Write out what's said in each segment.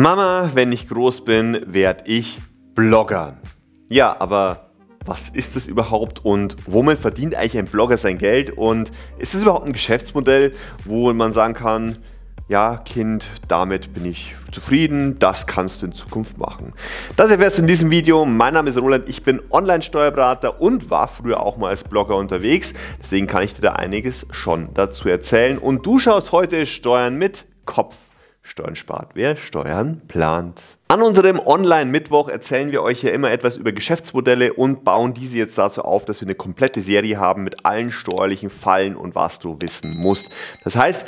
Mama, wenn ich groß bin, werde ich Blogger. Ja, aber was ist das überhaupt und womit verdient eigentlich ein Blogger sein Geld und ist es überhaupt ein Geschäftsmodell, wo man sagen kann, ja, Kind, damit bin ich zufrieden, das kannst du in Zukunft machen. Das erfährst du in diesem Video. Mein Name ist Roland, ich bin Online-Steuerberater und war früher auch mal als Blogger unterwegs. Deswegen kann ich dir da einiges schon dazu erzählen. Und du schaust heute Steuern mit Kopf. Steuern spart wer, Steuern plant. An unserem Online-Mittwoch erzählen wir euch ja immer etwas über Geschäftsmodelle und bauen diese jetzt dazu auf, dass wir eine komplette Serie haben mit allen steuerlichen Fallen und was du wissen musst. Das heißt,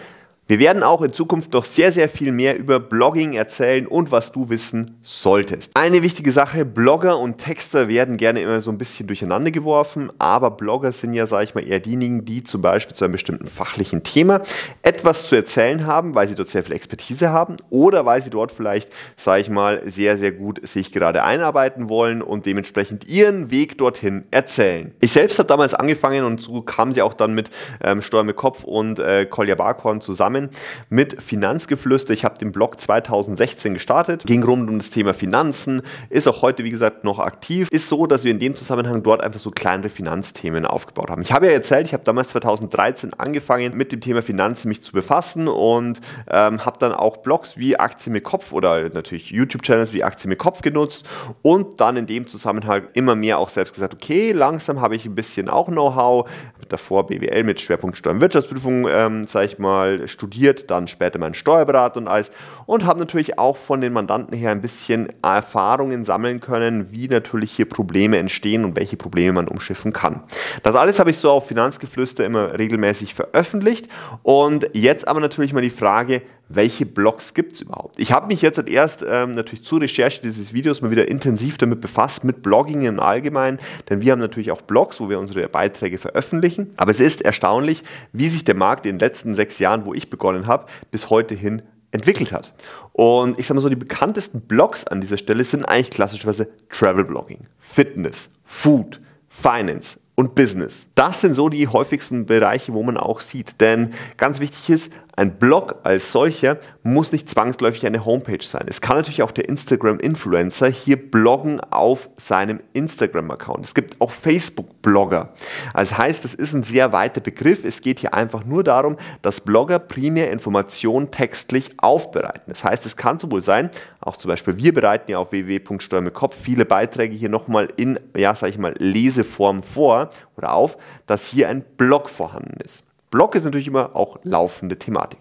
wir werden auch in Zukunft noch sehr, sehr viel mehr über Blogging erzählen und was du wissen solltest. Eine wichtige Sache, Blogger und Texter werden gerne immer so ein bisschen durcheinander geworfen, aber Blogger sind ja, sage ich mal, eher diejenigen, die zum Beispiel zu einem bestimmten fachlichen Thema etwas zu erzählen haben, weil sie dort sehr viel Expertise haben oder weil sie dort vielleicht, sage ich mal, sehr, sehr gut sich gerade einarbeiten wollen und dementsprechend ihren Weg dorthin erzählen. Ich selbst habe damals angefangen und so kamen sie auch dann mit ähm, Steuer Kopf und äh, Kolja Barkhorn zusammen Rahmen mit Finanzgeflüster. Ich habe den Blog 2016 gestartet, ging rund um das Thema Finanzen, ist auch heute, wie gesagt, noch aktiv. Ist so, dass wir in dem Zusammenhang dort einfach so kleinere Finanzthemen aufgebaut haben. Ich habe ja erzählt, ich habe damals 2013 angefangen, mit dem Thema Finanzen mich zu befassen und ähm, habe dann auch Blogs wie Aktien mit Kopf oder natürlich YouTube-Channels wie Aktien mit Kopf genutzt und dann in dem Zusammenhang immer mehr auch selbst gesagt, okay, langsam habe ich ein bisschen auch Know-how, davor BWL mit Schwerpunkt Steuern Wirtschaftsprüfung, ähm, sage ich mal, studiert studiert, dann später mein Steuerberater und alles und habe natürlich auch von den Mandanten her ein bisschen Erfahrungen sammeln können, wie natürlich hier Probleme entstehen und welche Probleme man umschiffen kann. Das alles habe ich so auf Finanzgeflüster immer regelmäßig veröffentlicht und jetzt aber natürlich mal die Frage, welche Blogs gibt es überhaupt? Ich habe mich jetzt halt erst ähm, natürlich zur Recherche dieses Videos mal wieder intensiv damit befasst, mit Blogging im Allgemeinen, denn wir haben natürlich auch Blogs, wo wir unsere Beiträge veröffentlichen. Aber es ist erstaunlich, wie sich der Markt in den letzten sechs Jahren, wo ich begonnen habe, bis heute hin entwickelt hat. Und ich sage mal so, die bekanntesten Blogs an dieser Stelle sind eigentlich klassischerweise Travel-Blogging, Fitness, Food, Finance, und Business. Das sind so die häufigsten Bereiche, wo man auch sieht. Denn ganz wichtig ist, ein Blog als solcher muss nicht zwangsläufig eine Homepage sein. Es kann natürlich auch der Instagram-Influencer hier bloggen auf seinem Instagram-Account. Es gibt auch Facebook-Blogger. Also heißt, das ist ein sehr weiter Begriff. Es geht hier einfach nur darum, dass Blogger primär Informationen textlich aufbereiten. Das heißt, es kann sowohl sein, auch zum Beispiel wir bereiten ja auf www.steuermekopf viele Beiträge hier nochmal in, ja, sag ich mal, Leseform vor oder auf, dass hier ein Blog vorhanden ist. Blog ist natürlich immer auch laufende Thematik.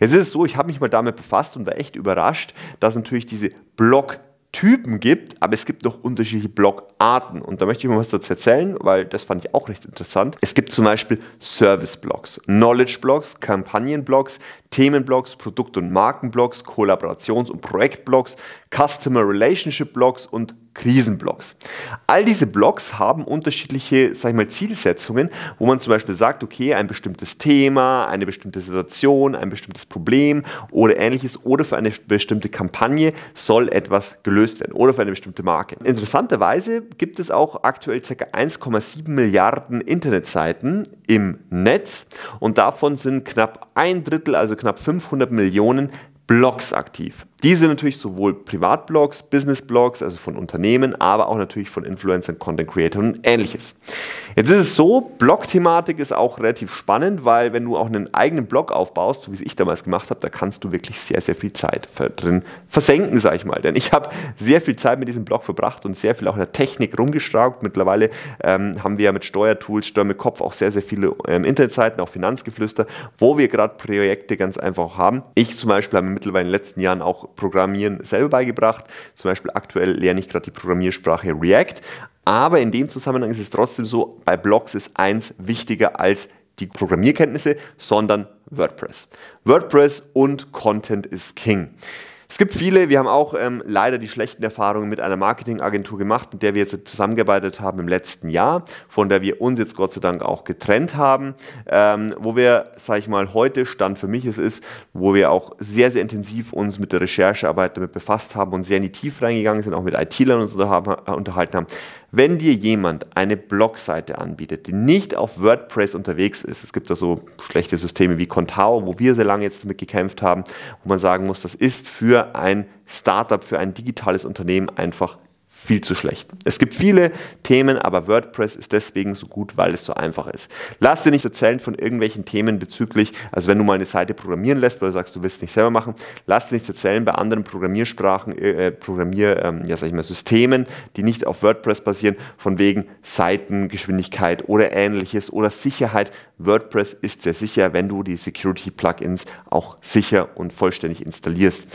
Jetzt ist es so, ich habe mich mal damit befasst und war echt überrascht, dass natürlich diese Blog Typen gibt, aber es gibt noch unterschiedliche Blogarten. Und da möchte ich mal was dazu erzählen, weil das fand ich auch recht interessant. Es gibt zum Beispiel Service-Blogs, Knowledge-Blogs, Kampagnen-Blogs, Themen-Blogs, Produkt- und Marken-Blogs, Kollaborations- und Projekt-Blogs, Customer-Relationship-Blogs und Krisenblocks. All diese Blocks haben unterschiedliche sag ich mal, Zielsetzungen, wo man zum Beispiel sagt, okay, ein bestimmtes Thema, eine bestimmte Situation, ein bestimmtes Problem oder ähnliches oder für eine bestimmte Kampagne soll etwas gelöst werden oder für eine bestimmte Marke. Interessanterweise gibt es auch aktuell ca. 1,7 Milliarden Internetseiten im Netz und davon sind knapp ein Drittel, also knapp 500 Millionen Blogs aktiv. Die sind natürlich sowohl Privatblogs, Businessblogs, also von Unternehmen, aber auch natürlich von Influencern, Content Creatoren und ähnliches. Jetzt ist es so, Blog-Thematik ist auch relativ spannend, weil wenn du auch einen eigenen Blog aufbaust, so wie es ich damals gemacht habe, da kannst du wirklich sehr, sehr viel Zeit drin versenken, sag ich mal. Denn ich habe sehr viel Zeit mit diesem Blog verbracht und sehr viel auch in der Technik rumgeschraubt. Mittlerweile ähm, haben wir ja mit Steuertools, Steuer mit Kopf auch sehr, sehr viele ähm, Internetseiten, auch Finanzgeflüster, wo wir gerade Projekte ganz einfach auch haben. Ich zum Beispiel habe mittlerweile in den letzten Jahren auch Programmieren selber beigebracht. Zum Beispiel aktuell lerne ich gerade die Programmiersprache React. Aber in dem Zusammenhang ist es trotzdem so, bei Blogs ist eins wichtiger als die Programmierkenntnisse, sondern WordPress. WordPress und Content is King. Es gibt viele, wir haben auch ähm, leider die schlechten Erfahrungen mit einer Marketingagentur gemacht, mit der wir jetzt zusammengearbeitet haben im letzten Jahr, von der wir uns jetzt Gott sei Dank auch getrennt haben, ähm, wo wir, sage ich mal, heute Stand für mich es ist, wo wir auch sehr, sehr intensiv uns mit der Recherchearbeit damit befasst haben und sehr in die Tiefe reingegangen sind, auch mit IT-Lern uns unterhalten haben, wenn dir jemand eine Blogseite anbietet, die nicht auf WordPress unterwegs ist, es gibt da so schlechte Systeme wie Contao, wo wir sehr lange jetzt damit gekämpft haben, wo man sagen muss, das ist für ein Startup, für ein digitales Unternehmen einfach viel zu schlecht. Es gibt viele Themen, aber WordPress ist deswegen so gut, weil es so einfach ist. Lass dir nicht erzählen von irgendwelchen Themen bezüglich, also wenn du mal eine Seite programmieren lässt, weil du sagst, du willst es nicht selber machen, lass dir nicht erzählen bei anderen Programmiersprachen, äh, äh, Programmier, ähm, ja sag ich mal, Systemen, die nicht auf WordPress basieren, von wegen Seitengeschwindigkeit oder ähnliches oder Sicherheit. WordPress ist sehr sicher, wenn du die Security-Plugins auch sicher und vollständig installierst.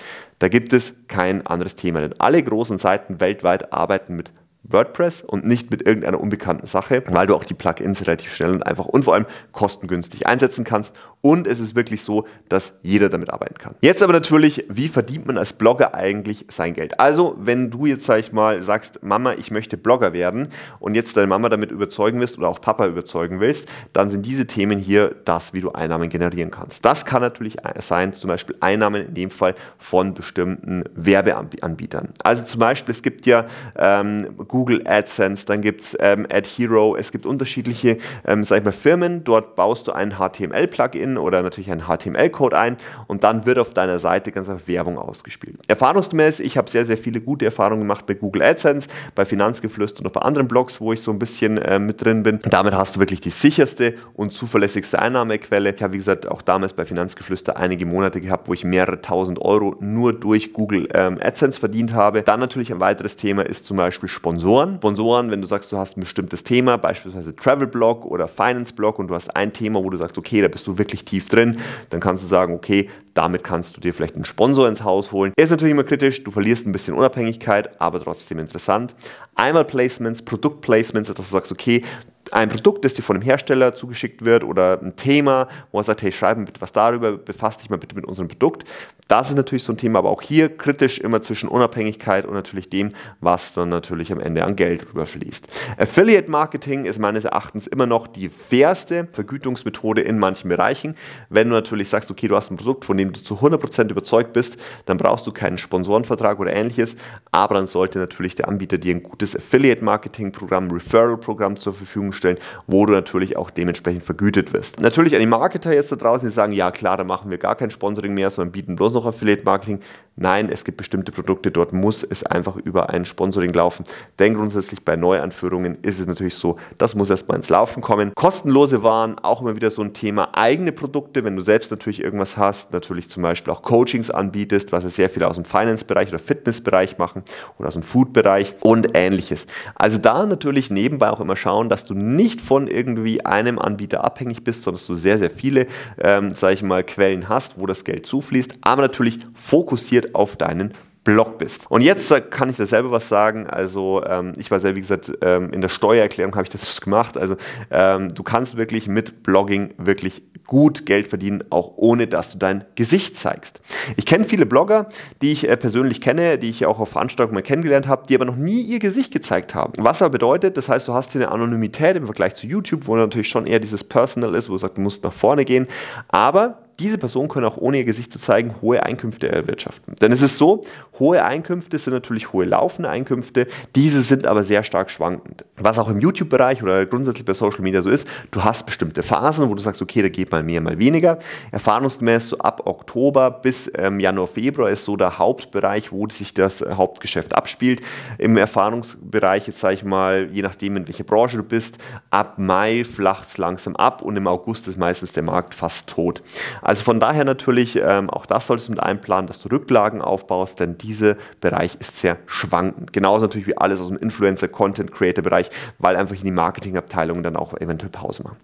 Da gibt es kein anderes Thema, denn alle großen Seiten weltweit arbeiten mit WordPress und nicht mit irgendeiner unbekannten Sache, weil du auch die Plugins relativ schnell und einfach und vor allem kostengünstig einsetzen kannst und es ist wirklich so, dass jeder damit arbeiten kann. Jetzt aber natürlich, wie verdient man als Blogger eigentlich sein Geld? Also, wenn du jetzt, sag ich mal, sagst, Mama, ich möchte Blogger werden und jetzt deine Mama damit überzeugen willst oder auch Papa überzeugen willst, dann sind diese Themen hier das, wie du Einnahmen generieren kannst. Das kann natürlich sein, zum Beispiel Einnahmen in dem Fall von bestimmten Werbeanbietern. Also zum Beispiel, es gibt ja ähm, Google AdSense, dann gibt es ähm, AdHero, es gibt unterschiedliche, ähm, sag ich mal, Firmen, dort baust du ein HTML-Plugin oder natürlich einen HTML-Code ein und dann wird auf deiner Seite ganz einfach Werbung ausgespielt. Erfahrungsgemäß, ich habe sehr, sehr viele gute Erfahrungen gemacht bei Google AdSense, bei Finanzgeflüster und auch bei anderen Blogs, wo ich so ein bisschen äh, mit drin bin. damit hast du wirklich die sicherste und zuverlässigste Einnahmequelle. Ich habe, wie gesagt, auch damals bei Finanzgeflüster einige Monate gehabt, wo ich mehrere tausend Euro nur durch Google ähm, AdSense verdient habe. Dann natürlich ein weiteres Thema ist zum Beispiel Sponsoren. Sponsoren, wenn du sagst, du hast ein bestimmtes Thema, beispielsweise Travel-Blog oder Finance-Blog und du hast ein Thema, wo du sagst, okay, da bist du wirklich richtig tief drin, dann kannst du sagen, okay, damit kannst du dir vielleicht einen Sponsor ins Haus holen. Der ist natürlich immer kritisch, du verlierst ein bisschen Unabhängigkeit, aber trotzdem interessant. Einmal Placements, Produktplacements, dass du sagst, okay, ein Produkt, das dir von dem Hersteller zugeschickt wird oder ein Thema, wo er sagt, hey, schreib mir bitte was darüber, befasst dich mal bitte mit unserem Produkt das ist natürlich so ein Thema, aber auch hier kritisch immer zwischen Unabhängigkeit und natürlich dem, was dann natürlich am Ende an Geld rüberfließt. Affiliate Marketing ist meines Erachtens immer noch die fairste Vergütungsmethode in manchen Bereichen. Wenn du natürlich sagst, okay, du hast ein Produkt, von dem du zu 100% überzeugt bist, dann brauchst du keinen Sponsorenvertrag oder ähnliches, aber dann sollte natürlich der Anbieter dir ein gutes Affiliate Marketing Programm, Referral Programm zur Verfügung stellen, wo du natürlich auch dementsprechend vergütet wirst. Natürlich an die Marketer jetzt da draußen, die sagen, ja klar, da machen wir gar kein Sponsoring mehr, sondern bieten bloß noch Affiliate Marketing, Nein, es gibt bestimmte Produkte, dort muss es einfach über ein Sponsoring laufen. Denn grundsätzlich bei Neuanführungen ist es natürlich so, das muss erstmal ins Laufen kommen. Kostenlose Waren, auch immer wieder so ein Thema. Eigene Produkte, wenn du selbst natürlich irgendwas hast, natürlich zum Beispiel auch Coachings anbietest, was ja sehr viele aus dem Finance-Bereich oder Fitness-Bereich machen oder aus dem Food-Bereich und ähnliches. Also da natürlich nebenbei auch immer schauen, dass du nicht von irgendwie einem Anbieter abhängig bist, sondern dass du sehr, sehr viele, ähm, sage ich mal, Quellen hast, wo das Geld zufließt. Aber natürlich fokussiert fokussiert auf deinen Blog bist. Und jetzt äh, kann ich dasselbe was sagen. Also ähm, ich war selber, wie gesagt, ähm, in der Steuererklärung habe ich das gemacht. Also ähm, du kannst wirklich mit Blogging wirklich gut Geld verdienen, auch ohne dass du dein Gesicht zeigst. Ich kenne viele Blogger, die ich äh, persönlich kenne, die ich auch auf Veranstaltungen mal kennengelernt habe, die aber noch nie ihr Gesicht gezeigt haben. Was aber bedeutet, das heißt, du hast hier eine Anonymität im Vergleich zu YouTube, wo natürlich schon eher dieses Personal ist, wo du sagst, du musst nach vorne gehen. Aber diese Personen können auch ohne ihr Gesicht zu zeigen hohe Einkünfte erwirtschaften. Denn es ist so, hohe Einkünfte sind natürlich hohe laufende Einkünfte, diese sind aber sehr stark schwankend. Was auch im YouTube-Bereich oder grundsätzlich bei Social Media so ist, du hast bestimmte Phasen, wo du sagst, okay, da geht mal mehr, mal weniger. Erfahrungsgemäß so ab Oktober bis ähm, Januar, Februar ist so der Hauptbereich, wo sich das äh, Hauptgeschäft abspielt. Im Erfahrungsbereich, jetzt sage ich mal, je nachdem, in welcher Branche du bist, ab Mai flacht es langsam ab und im August ist meistens der Markt fast tot. Also von daher natürlich, ähm, auch das solltest du mit einplanen, dass du Rücklagen aufbaust, denn dieser Bereich ist sehr schwankend. Genauso natürlich wie alles aus dem Influencer, Content Creator Bereich, weil einfach in die Marketingabteilung dann auch eventuell Pause machen.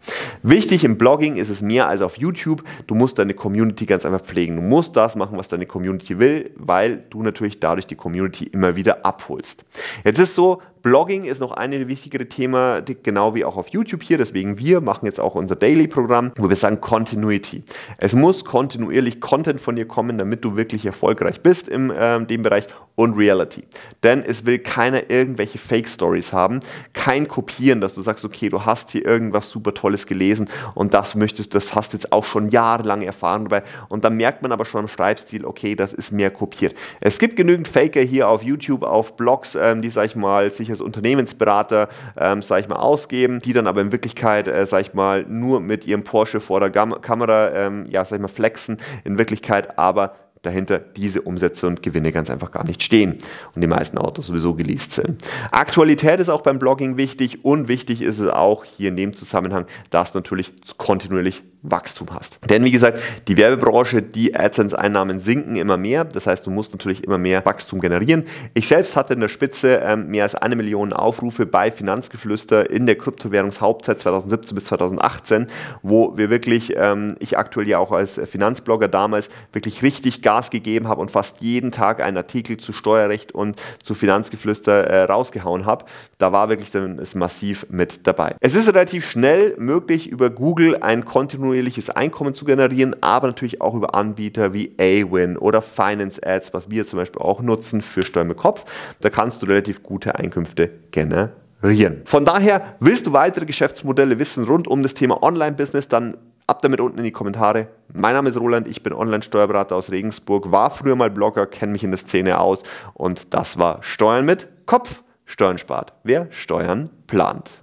Wichtig im Blogging ist es mehr als auf YouTube, du musst deine Community ganz einfach pflegen. Du musst das machen, was deine Community will, weil du natürlich dadurch die Community immer wieder abholst. Jetzt ist so, Blogging ist noch eine wichtigere Thema, genau wie auch auf YouTube hier. Deswegen wir machen jetzt auch unser Daily-Programm, wo wir sagen Continuity. Es muss kontinuierlich Content von dir kommen, damit du wirklich erfolgreich bist in äh, dem Bereich und Reality. Denn es will keiner irgendwelche Fake-Stories haben, kein Kopieren, dass du sagst, okay, du hast hier irgendwas super Tolles gelesen und das möchtest, das hast jetzt auch schon jahrelang erfahren dabei. Und dann merkt man aber schon im Schreibstil, okay, das ist mehr kopiert. Es gibt genügend Faker hier auf YouTube, auf Blogs, ähm, die, sag ich mal, sich ich als Unternehmensberater, ähm, sage ich mal, ausgeben, die dann aber in Wirklichkeit, äh, sage ich mal, nur mit ihrem Porsche vor der Gam Kamera, ähm, ja, sage ich mal, flexen, in Wirklichkeit aber dahinter diese Umsätze und Gewinne ganz einfach gar nicht stehen und die meisten Autos sowieso geleast sind. Aktualität ist auch beim Blogging wichtig und wichtig ist es auch hier in dem Zusammenhang, dass natürlich kontinuierlich Wachstum hast. Denn wie gesagt, die Werbebranche, die AdSense-Einnahmen sinken immer mehr. Das heißt, du musst natürlich immer mehr Wachstum generieren. Ich selbst hatte in der Spitze ähm, mehr als eine Million Aufrufe bei Finanzgeflüster in der Kryptowährungshauptzeit 2017 bis 2018, wo wir wirklich, ähm, ich aktuell ja auch als Finanzblogger damals, wirklich richtig Gas gegeben habe und fast jeden Tag einen Artikel zu Steuerrecht und zu Finanzgeflüster äh, rausgehauen habe. Da war wirklich dann ist massiv mit dabei. Es ist relativ schnell möglich, über Google ein kontinuierliches kontinuierliches Einkommen zu generieren, aber natürlich auch über Anbieter wie AWIN oder Finance Ads, was wir zum Beispiel auch nutzen für Steuern Kopf. Da kannst du relativ gute Einkünfte generieren. Von daher, willst du weitere Geschäftsmodelle wissen rund um das Thema Online-Business, dann Ab damit unten in die Kommentare. Mein Name ist Roland, ich bin Online-Steuerberater aus Regensburg, war früher mal Blogger, kenne mich in der Szene aus und das war Steuern mit Kopf. Steuern spart. Wer Steuern plant.